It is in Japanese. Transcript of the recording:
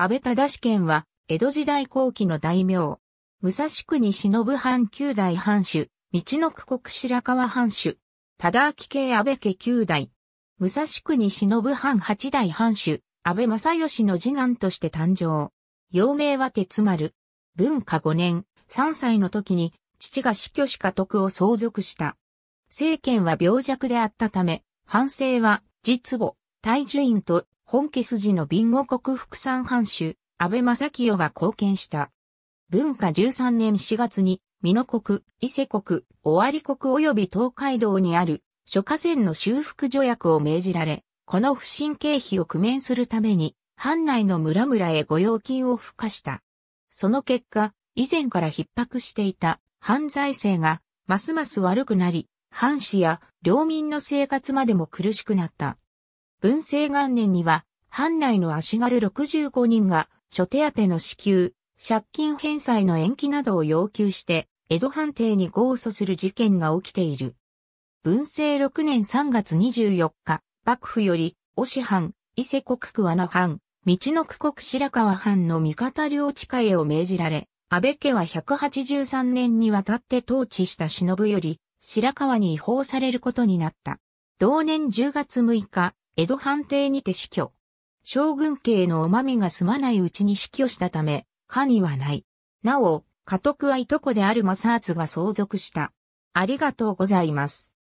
安倍忠県は、江戸時代後期の大名。武蔵国忍藩九代藩主、道の区国白川藩主。忠明系安倍家九代。武蔵国忍藩八代藩主、安倍正義の次男として誕生。幼名は鉄丸。文化五年、三歳の時に、父が死去し家徳を相続した。政権は病弱であったため、藩政は、実母、大樹院と本家筋のビンゴ国副産藩主、安倍正清が貢献した。文化13年4月に、美濃国、伊勢国、尾張国及び東海道にある、諸河川の修復助役を命じられ、この不審経費を工面するために、藩内の村々へ御用金を付加した。その結果、以前から逼迫していた犯罪性がますます悪くなり、藩士や領民の生活までも苦しくなった。文政元年には、藩内の足軽65人が、諸手当の支給、借金返済の延期などを要求して、江戸藩邸に豪訴する事件が起きている。文政6年3月24日、幕府より、押藩、伊勢国区和の藩、道の区国白川藩の味方領地下へを命じられ、安倍家は183年にわたって統治した忍より、白川に違法されることになった。同年10月6日、江戸藩邸にて死去。将軍家へのおまみが済まないうちに死去したため、家にはない。なお、家督はいとこである正厚が相続した。ありがとうございます。